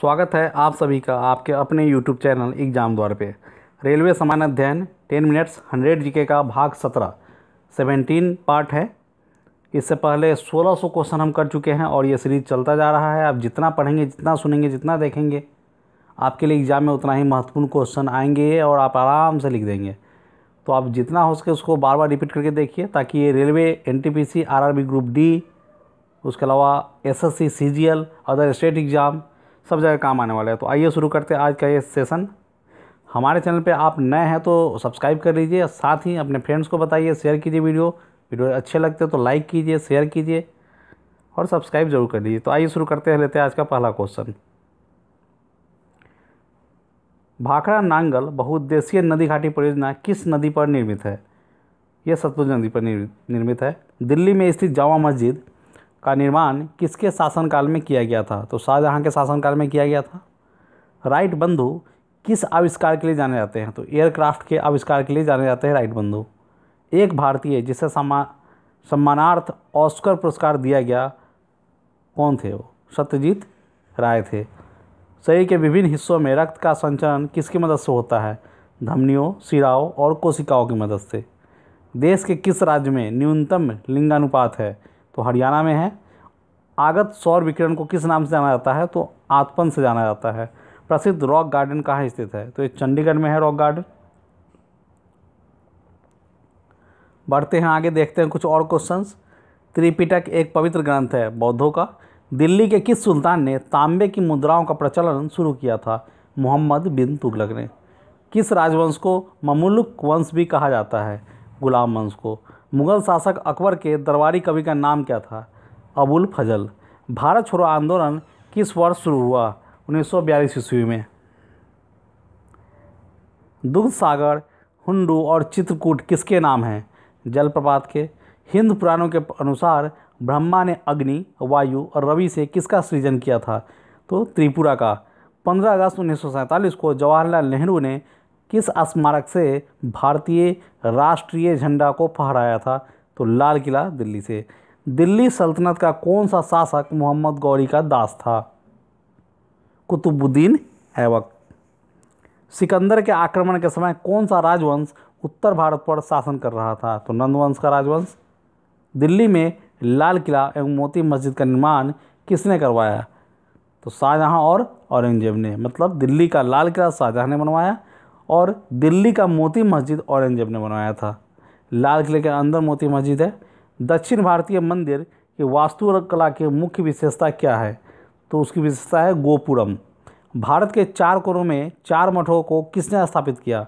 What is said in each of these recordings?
स्वागत है आप सभी का आपके अपने यूट्यूब चैनल एग्जाम द्वार पे रेलवे समान अध्ययन टेन मिनट्स हंड्रेड जीके का भाग सत्रह सेवेंटीन पार्ट है इससे पहले सोलह सौ क्वेश्चन हम कर चुके हैं और ये सीरीज चलता जा रहा है आप जितना पढ़ेंगे जितना सुनेंगे जितना देखेंगे आपके लिए एग्ज़ाम में उतना ही महत्वपूर्ण क्वेश्चन आएंगे और आप आराम से लिख देंगे तो आप जितना हो सके उसको बार बार रिपीट करके देखिए ताकि ये railway N T P C R R B group D उसके अलावा S S C C G L other state exam सब जगह काम आने वाला है तो आइए शुरू करते हैं आज का ये सेशन हमारे चैनल पे आप नए हैं तो सब्सक्राइब कर लीजिए साथ ही अपने फ्रेंड्स को बताइए शेयर कीजिए वीडियो वीडियो अच्छे लगते हैं तो लाइक कीजिए शेयर कीजिए और सब्सक्राइब जरूर कर लीजिए तो आइए शुरू करते हैं लेते हैं आज का पहला क्वेश्चन भाखड़ा नांगल बहुउद्देशीय नदी घाटी परियोजना किस नदी पर निर्मित है यह सतलुज नदी पर निर्मित है दिल्ली में स्थित जामा मस्जिद का निर्माण किसके शासनकाल में किया गया था तो शाहजहाँ के शासनकाल में किया गया था राइट बंधु किस आविष्कार के लिए जाने जाते हैं तो एयरक्राफ्ट के आविष्कार के लिए जाने जाते हैं राइट बंधु एक भारतीय जिसे सम्मा सम्मानार्थ ऑस्कर पुरस्कार दिया गया कौन थे वो सत्यजीत राय थे शरीर के विभिन्न हिस्सों में रक्त का संचरण किसकी मदद से होता है धमनियों सिराओं और कोशिकाओं की मदद से देश के किस राज्य में न्यूनतम लिंगानुपात है तो हरियाणा में है आगत सौर विकिरण को किस नाम से जाना जाता है तो आतपन से जाना जाता है प्रसिद्ध रॉक गार्डन कहाँ स्थित है तो ये चंडीगढ़ में है रॉक गार्डन बढ़ते हैं आगे देखते हैं कुछ और क्वेश्चंस त्रिपिटक एक पवित्र ग्रंथ है बौद्धों का दिल्ली के किस सुल्तान ने तांबे की मुद्राओं का प्रचलन शुरू किया था मोहम्मद बिन तुगलक ने किस राजवंश को ममुलुक वंश भी कहा जाता है गुलाम वंश को मुग़ल शासक अकबर के दरबारी कवि का नाम क्या था अबुल फजल भारत छोड़ो आंदोलन किस वर्ष शुरू हुआ उन्नीस सौ बयालीस ईस्वी में दुग्ध सागर हुंडू और चित्रकूट किसके नाम हैं जलप्रपात के हिंद पुराणों के अनुसार ब्रह्मा ने अग्नि वायु और रवि से किसका सृजन किया था तो त्रिपुरा का 15 अगस्त उन्नीस को जवाहरलाल नेहरू ने किस स्मारक से भारतीय राष्ट्रीय झंडा को फहराया था तो लाल किला दिल्ली से दिल्ली सल्तनत का कौन सा शासक मोहम्मद गौरी का दास था कुतुबुद्दीन ऐबक सिकंदर के आक्रमण के समय कौन सा राजवंश उत्तर भारत पर शासन कर रहा था तो नंदवंश का राजवंश दिल्ली में लाल किला एवं मोती मस्जिद का निर्माण किसने करवाया तो शाहजहाँ और औरंगजेब ने मतलब दिल्ली का लाल किला शाहजहाँ ने बनवाया और दिल्ली का मोती मस्जिद औरंगजेब ने बनवाया था लाल किले के अंदर मोती मस्जिद है दक्षिण भारतीय मंदिर की वास्तु कला की मुख्य विशेषता क्या है तो उसकी विशेषता है गोपुरम भारत के चार कोरों में चार मठों को किसने स्थापित किया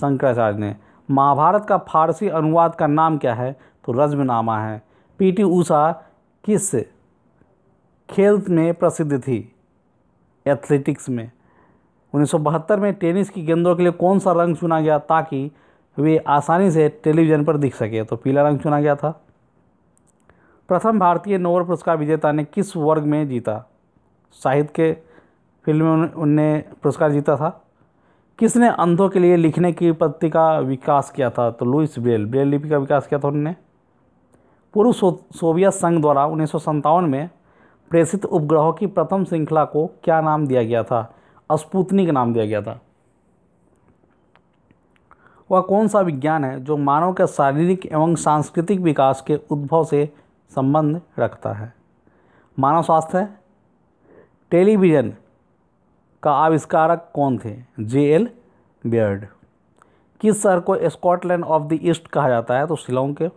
शंकराचार्य ने महाभारत का फारसी अनुवाद का नाम क्या है तो रजमनामा है पीटी ऊषा किस खेल में प्रसिद्ध थी एथलेटिक्स में उन्नीस में टेनिस की गेंदों के लिए कौन सा रंग चुना गया ताकि वे आसानी से टेलीविज़न पर दिख सके तो पीला रंग चुना गया था प्रथम भारतीय नोबल पुरस्कार विजेता ने किस वर्ग में जीता साहित्य के फिल्म में उनने पुरस्कार जीता था किसने अंधों के लिए लिखने की पद्धति का विकास किया था तो लुइस ब्रेल ब्रेल लिपि का विकास किया था उन्होंने पूर्व सो, सोवियत संघ द्वारा उन्नीस में प्रेषित उपग्रहों की प्रथम श्रृंखला को क्या नाम दिया गया था अस्पुतनी का नाम दिया गया था वह कौन सा विज्ञान है जो मानव के शारीरिक एवं सांस्कृतिक विकास के उद्भव से संबंध रखता है मानव स्वास्थ्य टेलीविज़न का आविष्कारक कौन थे जे एल बियर्ड किस शहर को स्कॉटलैंड ऑफ द ईस्ट कहा जाता है तो शिलोंग के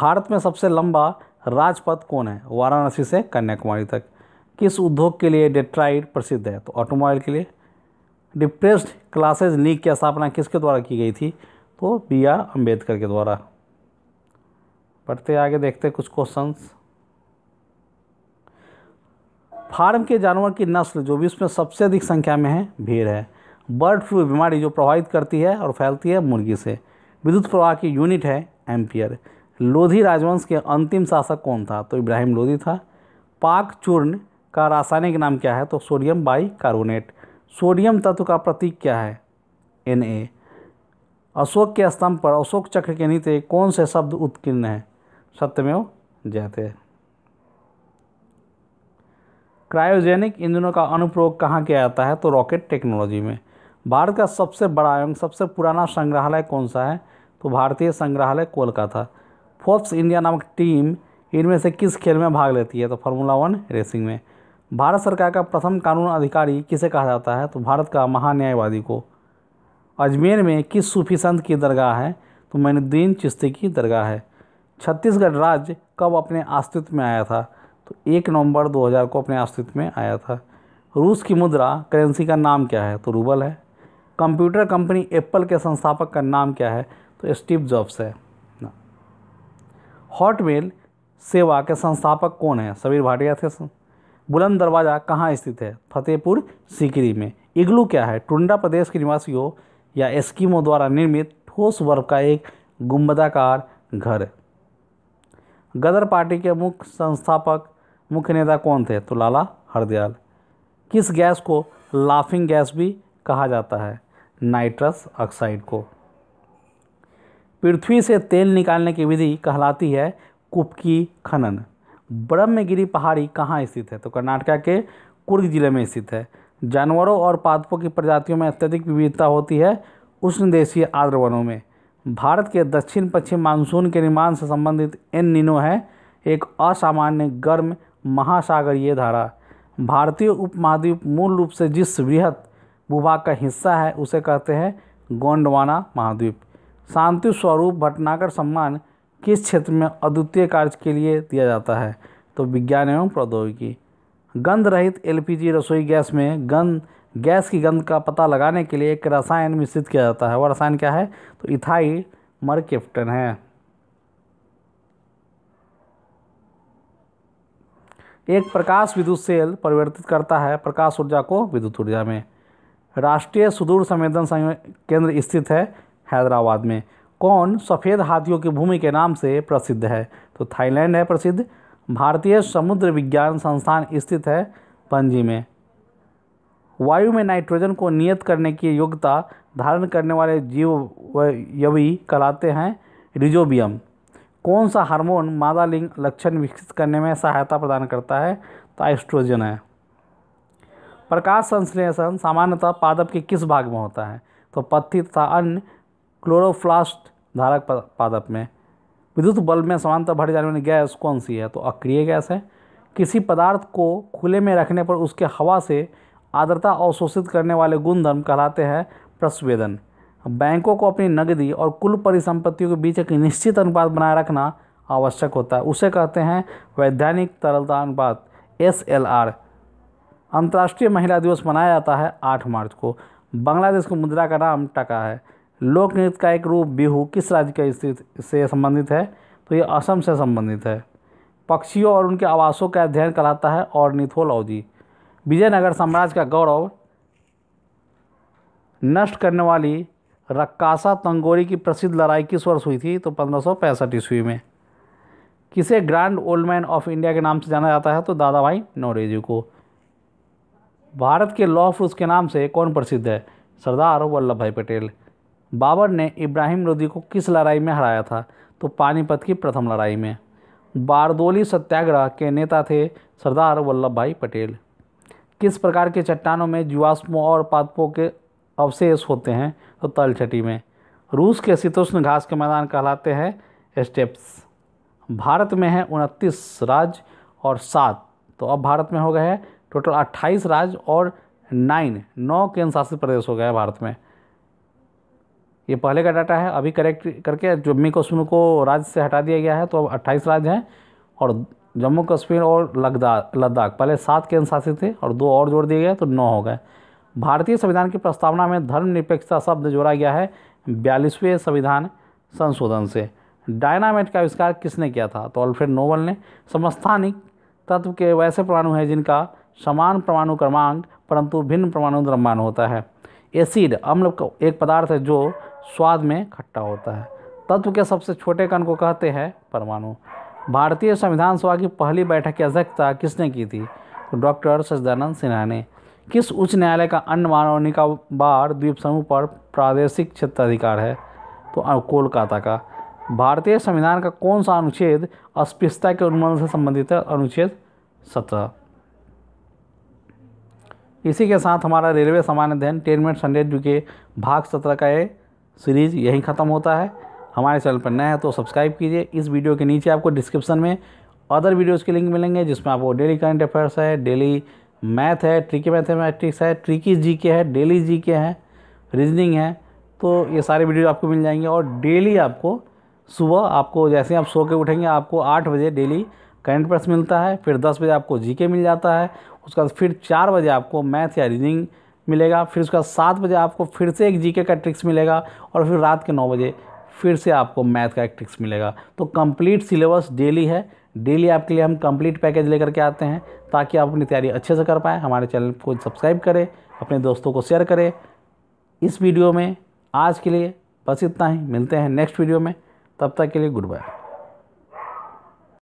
भारत में सबसे लंबा राजपथ कौन है वाराणसी से कन्याकुमारी तक किस उद्योग के लिए डेट्राइड प्रसिद्ध है तो ऑटोमोबाइल के लिए डिप्रेस्ड क्लासेज लीग की स्थापना किसके द्वारा की गई थी तो बी आर अम्बेडकर के द्वारा पढ़ते आगे देखते कुछ क्वेश्चंस फार्म के जानवर की नस्ल जो विश्व में सबसे अधिक संख्या में है भीड़ है बर्ड फ्लू बीमारी जो प्रभावित करती है और फैलती है मुर्गी से विद्युत प्रवाह की यूनिट है एम्पियर लोधी राजवंश के अंतिम शासक कौन था तो इब्राहिम लोधी था पाक चूर्ण का रासायनिक नाम क्या है तो सोडियम बाई कार्बोनेट सोडियम तत्व का प्रतीक क्या है एन ए अशोक के स्तंभ पर अशोक चक्र के नीचे कौन से शब्द उत्कीर्ण हैं सत्यमेव जयते क्रायोजेनिक इंजनों का अनुप्रयोग कहाँ किया जाता है तो रॉकेट टेक्नोलॉजी में भारत का सबसे बड़ा एवं सबसे पुराना संग्रहालय कौन सा है तो भारतीय संग्रहालय कोलकाता फोर्ब्स इंडिया नामक टीम इनमें से किस खेल में भाग लेती है तो फार्मूला वन रेसिंग में भारत सरकार का प्रथम कानून अधिकारी किसे कहा जाता है तो भारत का महान्यायवादी को अजमेर में किस सूफी संत की दरगाह है तो मैनुद्दीन चिश्ती की दरगाह है छत्तीसगढ़ राज्य कब अपने अस्तित्व में आया था तो एक नवंबर 2000 को अपने अस्तित्व में आया था रूस की मुद्रा करेंसी का नाम क्या है तो रूबल है कंप्यूटर कंपनी एप्पल के संस्थापक का नाम क्या है तो स्टीव जॉब्स है हॉटमेल सेवा के संस्थापक कौन है सबीर भाटिया थे बुलंद दरवाज़ा कहाँ स्थित है फतेहपुर सीकरी में इग्लू क्या है टुंडा प्रदेश के निवासियों या एस्किमो द्वारा निर्मित ठोस वर्ग का एक गुम्बदाकार घर गदर पार्टी के मुख्य संस्थापक मुख्य नेता कौन थे तो लाला हरदयाल किस गैस को लाफिंग गैस भी कहा जाता है नाइट्रस ऑक्साइड को पृथ्वी से तेल निकालने की विधि कहलाती है कुपकी खनन ब्रह्मगिरी पहाड़ी कहाँ स्थित है तो कर्नाटका के कुर्ग जिले में स्थित है जानवरों और पादपों की प्रजातियों में अत्यधिक विविधता होती है उष्ण देशीय आर्द्र वनों में भारत के दक्षिण पश्चिम मानसून के निर्माण से संबंधित एन निनो है एक असामान्य गर्म महासागरीय धारा भारतीय उपमहाद्वीप मूल रूप से जिस वृहत भूभाग का हिस्सा है उसे कहते हैं गोंडवाना महाद्वीप शांति स्वरूप भटनागर सम्मान किस क्षेत्र में अद्वितीय कार्य के लिए दिया जाता है तो विज्ञान एवं प्रौद्योगिकी गंध रहित एलपीजी रसोई गैस में गंध गैस की गंध का पता लगाने के लिए एक रसायन मिश्रित किया जाता है वह रसायन क्या है तो इथाई मरकेप्टन है एक प्रकाश विद्युत सेल परिवर्तित करता है प्रकाश ऊर्जा को विद्युत ऊर्जा में राष्ट्रीय सुदूर संवेदन केंद्र स्थित है हैदराबाद में कौन सफ़ेद हाथियों की भूमि के नाम से प्रसिद्ध है तो थाईलैंड है प्रसिद्ध भारतीय समुद्र विज्ञान संस्थान स्थित है पंजी में वायु में नाइट्रोजन को नियत करने की योग्यता धारण करने वाले जीव यवी कहलाते हैं रिजोबियम कौन सा हार्मोन मादा लिंग लक्षण विकसित करने में सहायता प्रदान करता है तो एस्ट्रोजन है प्रकाश संश्लेषण सामान्यतः पादप के किस भाग में होता है तो पत्थी तथा अन्य क्लोरोफ्लास्ट धारक पादप में विद्युत बल्ब में समानता भरी जाने वाली गैस कौन सी है तो अक्रिय गैस है किसी पदार्थ को खुले में रखने पर उसके हवा से आर्द्रता अवशोषित करने वाले गुणधर्म कहलाते हैं प्रस्वेदन बैंकों को अपनी नगदी और कुल परिसंपत्तियों के बीच एक निश्चित अनुपात बनाए रखना आवश्यक होता है उसे कहते हैं वैधानिक तरलता अनुपात एस एल आर अंतर्राष्ट्रीय महिला दिवस मनाया जाता है आठ मार्च को बांग्लादेश की मुद्रा का नाम टका है लोक नृत्य का एक रूप बिहू किस राज्य के स्थित से संबंधित है तो ये असम से संबंधित है पक्षियों और उनके आवासों का अध्ययन कराता है और निथोलॉजी विजयनगर साम्राज्य का गौरव नष्ट करने वाली रक्कासा तंगोरी की प्रसिद्ध लड़ाई किस वर्ष हुई थी तो पंद्रह ईस्वी में किसे grand old man of India के नाम से जाना जाता है तो दादा भाई नौरेजी को भारत के लॉ ऑफ के नाम से कौन प्रसिद्ध है सरदार वल्लभ भाई पटेल बाबर ने इब्राहिम लोदी को किस लड़ाई में हराया था तो पानीपत की प्रथम लड़ाई में बारदोली सत्याग्रह के नेता थे सरदार वल्लभ भाई पटेल किस प्रकार के चट्टानों में जीवाश्मों और पादपों के अवशेष होते हैं तो तलछटी में रूस के शीतोष्ण घास के मैदान कहलाते हैं स्टेप्स भारत में है उनतीस राज्य और सात तो अब भारत में हो गए हैं टोटल अट्ठाईस राज्य और नाइन नौ केंद्र शासित प्रदेश हो गए हैं भारत में ये पहले का डाटा है अभी करेक्ट करके जम्मू कश्मीर को राज्य से हटा दिया गया है तो अब अट्ठाईस राज्य हैं और जम्मू कश्मीर और लद्दाख लद्दाख पहले सात केंद्र शासित थे और दो और जोड़ दिए गए तो नौ हो गए भारतीय संविधान की प्रस्तावना में धर्मनिरपेक्षता शब्द जोड़ा गया है बयालीसवें संविधान संशोधन से डायनामेट का आविष्कार किसने किया था तो अल्फ्रेड नोबल ने समस्थानिक तत्व के वैसे परमाणु हैं जिनका समान परमाणु क्रमांक परंतु भिन्न परमाणु द्रव्यमान होता है एसिड अम्ल एक पदार्थ है जो स्वाद में खट्टा होता है तत्व के सबसे छोटे कण को कहते हैं परमाणु भारतीय संविधान सभा की पहली बैठक की अध्यक्षता किसने की थी डॉक्टर सचिदानंद सिन्हा ने किस उच्च न्यायालय का अन्य मानव निकाबार द्वीप समूह पर प्रादेशिक क्षेत्राधिकार है तो कोलकाता का भारतीय संविधान का कौन सा अनुच्छेद अस्पृश्यता के उन्मूलन से संबंधित है अनुच्छेद सत्रह इसी के साथ हमारा रेलवे सामान्य अध्ययन टेन मिनट संडे के भाग सत्रह का ये सीरीज़ यहीं ख़त्म होता है हमारे चैनल पर नया है तो सब्सक्राइब कीजिए इस वीडियो के नीचे आपको डिस्क्रिप्शन में अदर वीडियोज़ के लिंक मिलेंगे जिसमें आपको डेली करंट अफेयर्स है डेली मैथ है ट्रिकी मैथमेटिक्स है ट्रिकी जी के है डेली जी के है रीजनिंग है तो ये सारे वीडियो आपको मिल जाएंगे और डेली आपको सुबह आपको जैसे आप सो के उठेंगे आपको आठ बजे डेली करंट अफेयर्स मिलता है फिर दस बजे आपको जी के मिल जाता है उसके बाद फिर चार बजे आपको मैथ या रीजनिंग मिलेगा फिर उसका सात बजे आपको फिर से एक जीके का ट्रिक्स मिलेगा और फिर रात के नौ बजे फिर से आपको मैथ का एक ट्रिक्स मिलेगा तो कंप्लीट सिलेबस डेली है डेली आपके लिए हम कंप्लीट पैकेज लेकर के आते हैं ताकि आप अपनी तैयारी अच्छे से कर पाएँ हमारे चैनल को सब्सक्राइब करें अपने दोस्तों को शेयर करें इस वीडियो में आज के लिए बस इतना ही मिलते हैं नेक्स्ट वीडियो में तब तक के लिए गुड बाय